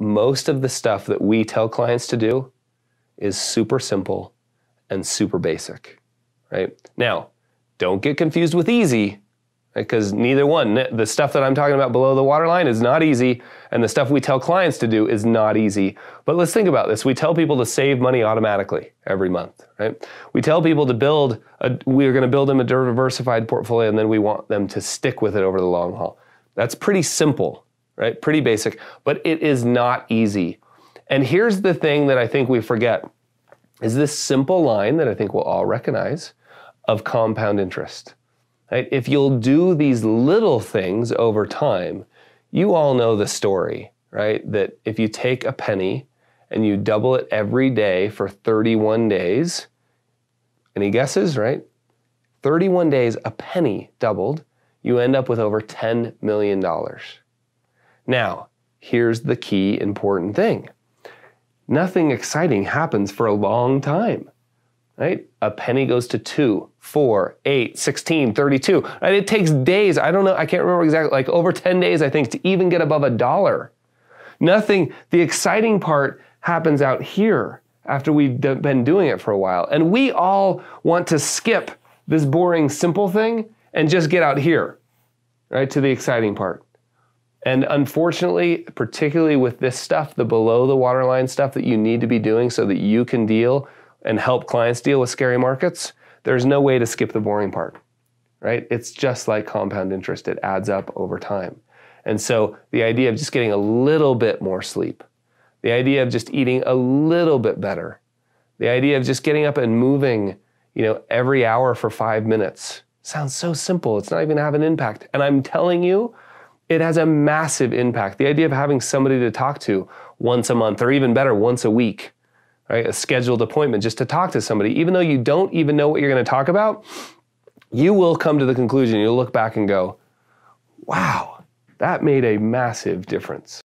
most of the stuff that we tell clients to do is super simple and super basic, right? Now, don't get confused with easy, because right? neither one, the stuff that I'm talking about below the waterline is not easy, and the stuff we tell clients to do is not easy. But let's think about this. We tell people to save money automatically every month, right? We tell people to build, a, we're gonna build them a diversified portfolio, and then we want them to stick with it over the long haul. That's pretty simple, right? Pretty basic, but it is not easy. And here's the thing that I think we forget is this simple line that I think we'll all recognize of compound interest. Right? If you'll do these little things over time, you all know the story, right? That if you take a penny and you double it every day for 31 days, any guesses, right? 31 days, a penny doubled, you end up with over $10 million. Now, here's the key important thing nothing exciting happens for a long time. Right? A penny goes to two, four, eight, sixteen, thirty-two. 16, 32. Right? It takes days. I don't know. I can't remember exactly. Like over 10 days, I think, to even get above a dollar. Nothing. The exciting part happens out here after we've been doing it for a while. And we all want to skip this boring, simple thing and just get out here, right, to the exciting part. And unfortunately, particularly with this stuff, the below the waterline stuff that you need to be doing so that you can deal and help clients deal with scary markets, there's no way to skip the boring part, right? It's just like compound interest, it adds up over time. And so the idea of just getting a little bit more sleep, the idea of just eating a little bit better, the idea of just getting up and moving, you know, every hour for five minutes sounds so simple. It's not even have an impact. And I'm telling you, it has a massive impact. The idea of having somebody to talk to once a month, or even better, once a week, right? A scheduled appointment just to talk to somebody, even though you don't even know what you're going to talk about, you will come to the conclusion. You'll look back and go, wow, that made a massive difference.